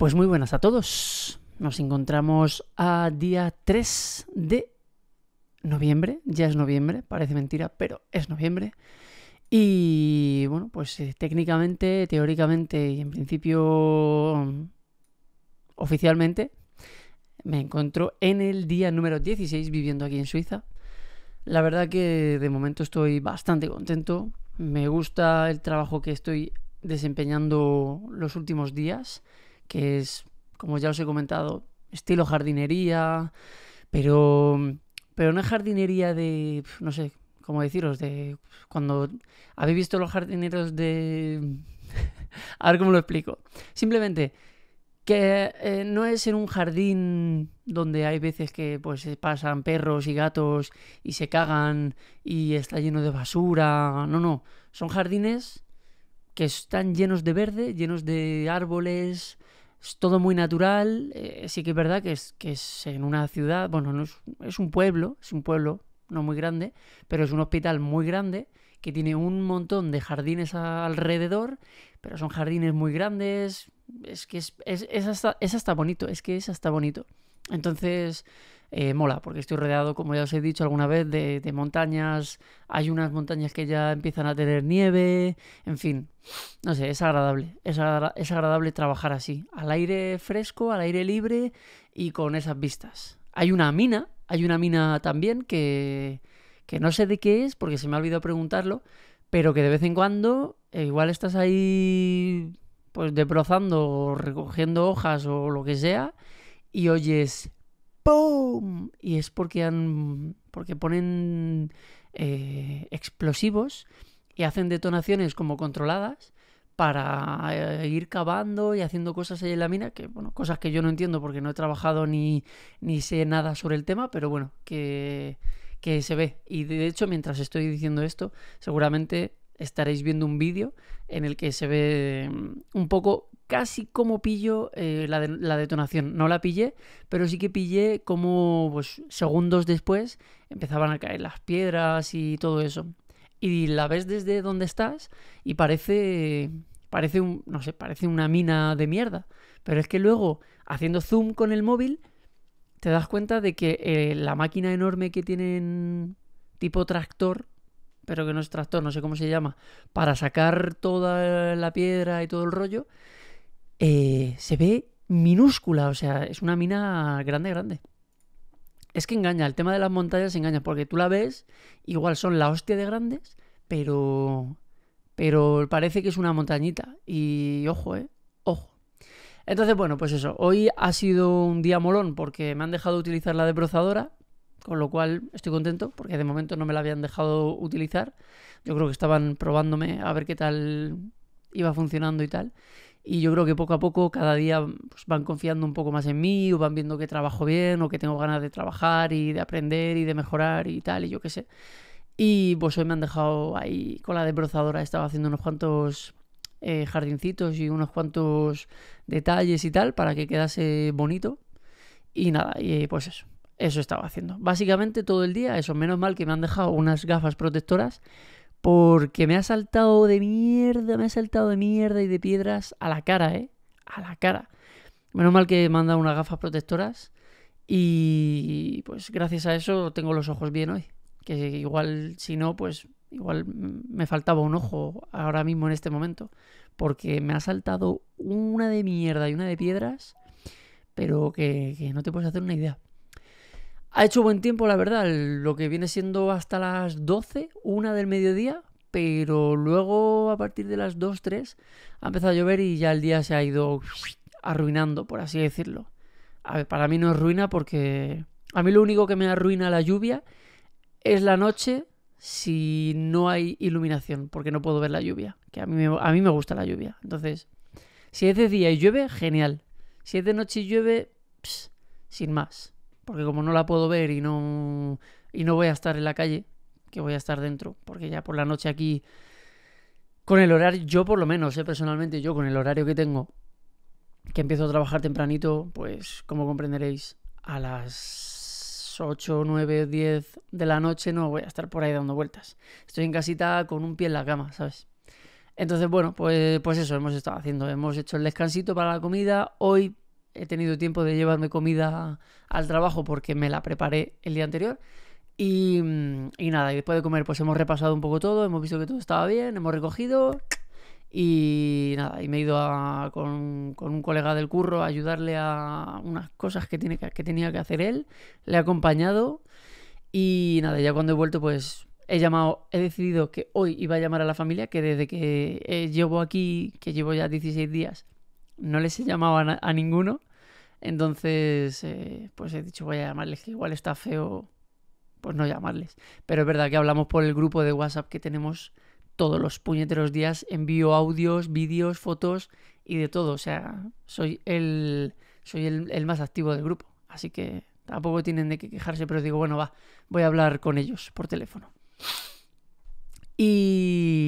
Pues muy buenas a todos. Nos encontramos a día 3 de noviembre. Ya es noviembre, parece mentira, pero es noviembre. Y bueno, pues eh, técnicamente, teóricamente y en principio mm, oficialmente me encuentro en el día número 16 viviendo aquí en Suiza. La verdad que de momento estoy bastante contento. Me gusta el trabajo que estoy desempeñando los últimos días que es, como ya os he comentado, estilo jardinería, pero, pero no es jardinería de, no sé, cómo deciros, de cuando habéis visto los jardineros de... A ver cómo lo explico. Simplemente que eh, no es en un jardín donde hay veces que pues pasan perros y gatos y se cagan y está lleno de basura. No, no. Son jardines que están llenos de verde, llenos de árboles, es todo muy natural. Eh, sí que es verdad que es, que es en una ciudad, bueno, no es, es, un pueblo, es un pueblo no muy grande, pero es un hospital muy grande que tiene un montón de jardines alrededor, pero son jardines muy grandes. Es que es, es, es hasta bonito, es que es hasta bonito. Entonces, eh, mola, porque estoy rodeado, como ya os he dicho alguna vez, de, montañas. Hay unas montañas que ya empiezan a tener nieve, en fin, no sé, es agradable. Es, agradable trabajar así, al aire fresco, al aire libre y con esas vistas. Hay una mina, hay una mina también que, que no sé de qué es, porque se me ha olvidado preguntarlo, pero que de vez en cuando eh, igual estás ahí pues desbrozando o recogiendo hojas o lo que sea y oyes ¡Pum! Y es porque han. porque ponen eh, explosivos y hacen detonaciones como controladas para eh, ir cavando y haciendo cosas ahí en la mina, que bueno, cosas que yo no entiendo porque no he trabajado ni, ni sé nada sobre el tema, pero bueno, que, que se ve. Y de hecho, mientras estoy diciendo esto, seguramente estaréis viendo un vídeo en el que se ve mm, un poco casi como pillo eh, la, detonación. No la pillé, pero sí que pillé como pues, segundos después empezaban a caer las piedras y todo eso. Y la ves desde donde estás y parece, parece un, no sé, parece una mina de mierda. Pero es que luego, haciendo zoom con el móvil, te das cuenta de que eh, la máquina enorme que tienen tipo tractor, pero que no es tractor, no sé cómo se llama, para sacar toda la piedra y todo el rollo, eh, se ve minúscula, o sea, es una mina grande, grande. Es que engaña, el tema de las montañas engaña, porque tú la ves, igual son la hostia de grandes, pero. Pero parece que es una montañita. Y ojo, eh, ojo. Entonces, bueno, pues eso. Hoy ha sido un día molón porque me han dejado utilizar la desbrozadora, con lo cual estoy contento porque de momento no me la habían dejado utilizar. Yo creo que estaban probándome a ver qué tal iba funcionando y tal. Y yo creo que poco a poco, cada día pues, van confiando un poco más en mí, o van viendo que trabajo bien, o que tengo ganas de trabajar y de aprender y de mejorar y tal, y yo qué sé. Y pues hoy me han dejado ahí con la desbrozadora, estaba haciendo unos cuantos eh, jardincitos y unos cuantos detalles y tal para que quedase bonito. Y nada, y pues eso, eso estaba haciendo. Básicamente todo el día, eso, menos mal que me han dejado unas gafas protectoras porque me ha saltado de mierda, me ha saltado de mierda y de piedras a la cara, ¿eh? A la cara. Menos mal que me han dado unas gafas protectoras y pues gracias a eso tengo los ojos bien hoy. Que igual si no, pues igual me faltaba un ojo ahora mismo en este momento. Porque me ha saltado una de mierda y una de piedras, pero que, que no te puedes hacer una idea. Ha hecho buen tiempo, la verdad, lo que viene siendo hasta las 12, una del mediodía, pero luego a partir de las 2, 3 ha empezado a llover y ya el día se ha ido arruinando, por así decirlo. A ver, para mí no es ruina porque a mí lo único que me arruina la lluvia es la noche si no hay iluminación, porque no puedo ver la lluvia, que a mí me, a mí me gusta la lluvia. Entonces, si es de día y llueve, genial. Si es de noche y llueve, sin más porque como no la puedo ver y no, y no voy a estar en la calle, que voy a estar dentro, porque ya por la noche aquí, con el horario, yo por lo menos, eh, personalmente, yo con el horario que tengo, que empiezo a trabajar tempranito, pues como comprenderéis, a las 8, 9, 10 de la noche no voy a estar por ahí dando vueltas. Estoy en casita con un pie en la cama, ¿sabes? Entonces, bueno, pues, pues eso hemos estado haciendo. Hemos hecho el descansito para la comida. Hoy he tenido tiempo de llevarme comida al trabajo porque me la preparé el día anterior. Y, nada, y después de comer, pues hemos repasado un poco todo, hemos visto que todo estaba bien, hemos recogido. Y nada, y me he ido con, un colega del curro a ayudarle a unas cosas que, tenía que hacer él. Le he acompañado. Y nada, ya cuando he vuelto, pues he llamado, he decidido que hoy iba a llamar a la familia, que desde que eh, llevo aquí, que llevo ya 16 días, no les he llamado a ninguno. Entonces, eh, pues he dicho, voy a llamarles, que igual está feo, pues no llamarles. Pero es verdad que hablamos por el grupo de WhatsApp que tenemos todos los puñeteros días, envío audios, vídeos, fotos y de todo. O sea, soy el, soy el, el más activo del grupo. Así que tampoco tienen de qué quejarse, pero digo, bueno, va, voy a hablar con ellos por teléfono. Y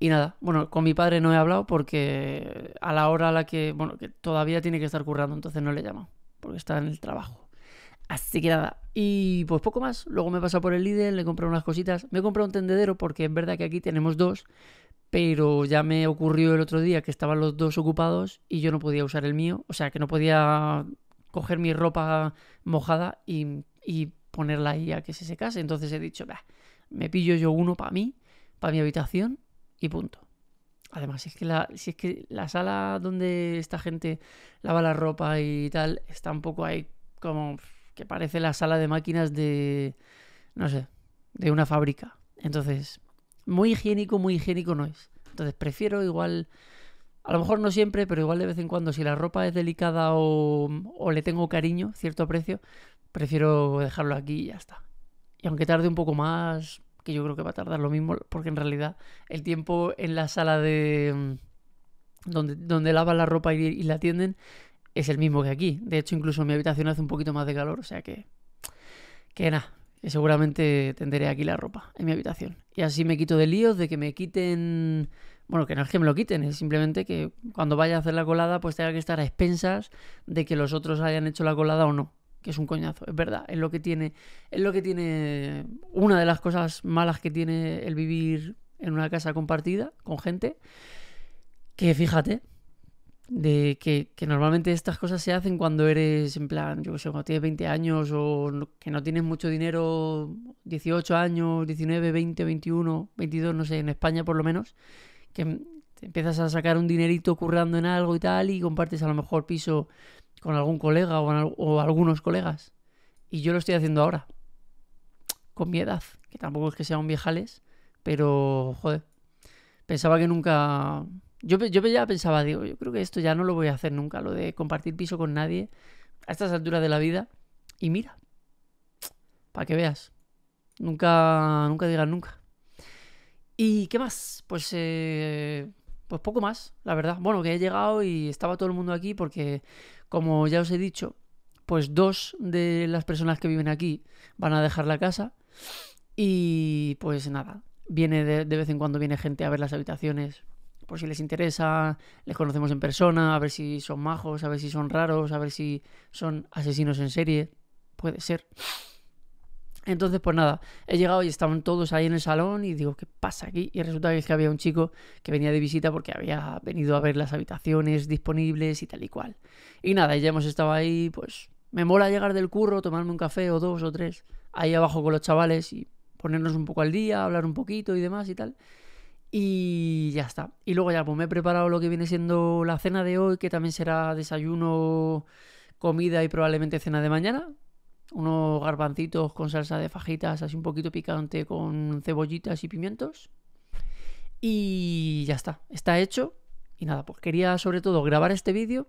y nada, bueno, con mi padre no he hablado porque a la hora a la que, bueno, que todavía tiene que estar currando, entonces no le llamo porque está en el trabajo. Así que nada, y pues poco más. Luego me he por el líder, le compré unas cositas. Me he un tendedero porque es verdad que aquí tenemos dos, pero ya me ocurrió el otro día que estaban los dos ocupados y yo no podía usar el mío, o sea que no podía coger mi ropa mojada y, ponerla ahí a que se secase. Entonces he dicho, me pillo yo uno para mí, para mi habitación y punto. Además, si es, que la, si es que la sala donde esta gente lava la ropa y tal está un poco ahí como que parece la sala de máquinas de, no sé, de una fábrica. Entonces, muy higiénico, muy higiénico no es. Entonces, prefiero igual, a lo mejor no siempre, pero igual de vez en cuando, si la ropa es delicada o, o le tengo cariño, cierto precio, prefiero dejarlo aquí y ya está. Y aunque tarde un poco más, que yo creo que va a tardar lo mismo, porque en realidad el tiempo en la sala de mm, donde, donde lavan la ropa y, la atienden es el mismo que aquí. De hecho, incluso en mi habitación hace un poquito más de calor, o sea que. Que nada, seguramente tenderé aquí la ropa en mi habitación. Y así me quito de líos de que me quiten. Bueno, que no es que me lo quiten, es simplemente que cuando vaya a hacer la colada, pues tenga que estar a expensas de que los otros hayan hecho la colada o no que es un coñazo, es verdad, es lo que tiene, es lo que tiene una de las cosas malas que tiene el vivir en una casa compartida con gente, que fíjate, de que, normalmente estas cosas se hacen cuando eres en plan, yo no sé, cuando tienes 20 años o que no tienes mucho dinero, 18 años, 19, 20, 21, 22, no sé, en España por lo menos, que empiezas a sacar un dinerito currando en algo y tal y compartes a lo mejor piso con algún colega o, algunos colegas. Y yo lo estoy haciendo ahora. Con mi edad. Que tampoco es que sean un viejales. Pero, joder. Pensaba que nunca. Yo, yo ya pensaba, digo, yo creo que esto ya no lo voy a hacer nunca. Lo de compartir piso con nadie. A estas alturas de la vida. Y mira. Para que veas. Nunca, nunca digas nunca. ¿Y qué más? Pues eh, pues poco más, la verdad. Bueno, que he llegado y estaba todo el mundo aquí porque, como ya os he dicho, pues dos de las personas que viven aquí van a dejar la casa y pues nada, viene de, de vez en cuando viene gente a ver las habitaciones por si les interesa, les conocemos en persona, a ver si son majos, a ver si son raros, a ver si son asesinos en serie, puede ser. Entonces, pues nada, he llegado y estaban todos ahí en el salón y digo, ¿qué pasa aquí? Y resulta que, es que había un chico que venía de visita porque había venido a ver las habitaciones disponibles y tal y cual. Y nada, ya hemos estado ahí, pues me mola llegar del curro, tomarme un café o dos o tres ahí abajo con los chavales y ponernos un poco al día, hablar un poquito y demás y tal. Y ya está. Y luego ya, pues me he preparado lo que viene siendo la cena de hoy, que también será desayuno, comida y probablemente cena de mañana unos garbancitos con salsa de fajitas, así un poquito picante con cebollitas y pimientos. Y ya está, está hecho. Y nada, pues quería sobre todo grabar este vídeo.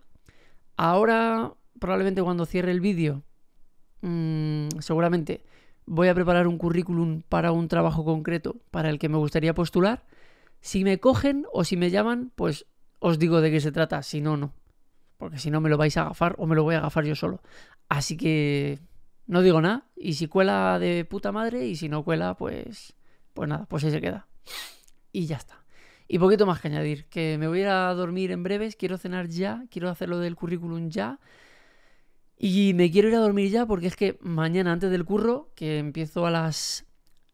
Ahora, probablemente cuando cierre el vídeo, mm, seguramente voy a preparar un currículum para un trabajo concreto para el que me gustaría postular. Si me cogen o si me llaman, pues os digo de qué se trata, si no, no. Porque si no me lo vais a agafar o me lo voy a agafar yo solo. Así que no digo nada. Y si cuela de puta madre, y si no cuela, pues. Pues nada, pues ahí se queda. Y ya está. Y poquito más que añadir, que me voy a ir a dormir en breves, quiero cenar ya, quiero hacer lo del currículum ya. Y me quiero ir a dormir ya porque es que mañana antes del curro, que empiezo a las...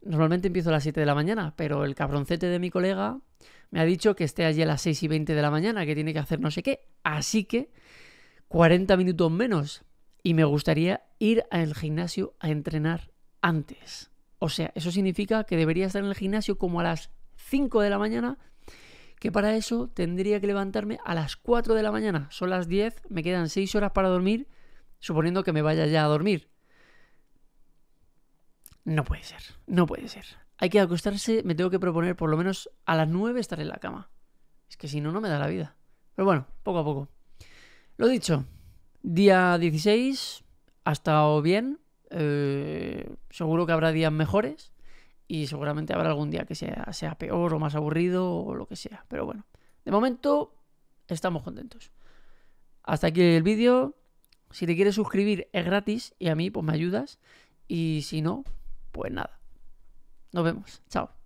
Normalmente empiezo a las 7 de la mañana, pero el cabroncete de mi colega me ha dicho que esté allí a las 6 y 20 de la mañana, que tiene que hacer no sé qué. Así que 40 minutos menos y me gustaría ir al gimnasio a entrenar antes. O sea, eso significa que debería estar en el gimnasio como a las 5 de la mañana, que para eso tendría que levantarme a las 4 de la mañana. Son las 10, me quedan 6 horas para dormir, suponiendo que me vaya ya a dormir. No puede ser, no puede ser. Hay que acostarse, me tengo que proponer por lo menos a las 9 estar en la cama. Es que si no, no me da la vida. Pero bueno, poco a poco. Lo dicho, Día 16 ha estado bien. Eh, seguro que habrá días mejores y seguramente habrá algún día que sea, sea peor o más aburrido o lo que sea. Pero bueno, de momento estamos contentos. Hasta aquí el vídeo. Si te quieres suscribir es gratis y a mí pues me ayudas. Y si no, pues nada. Nos vemos. Chao.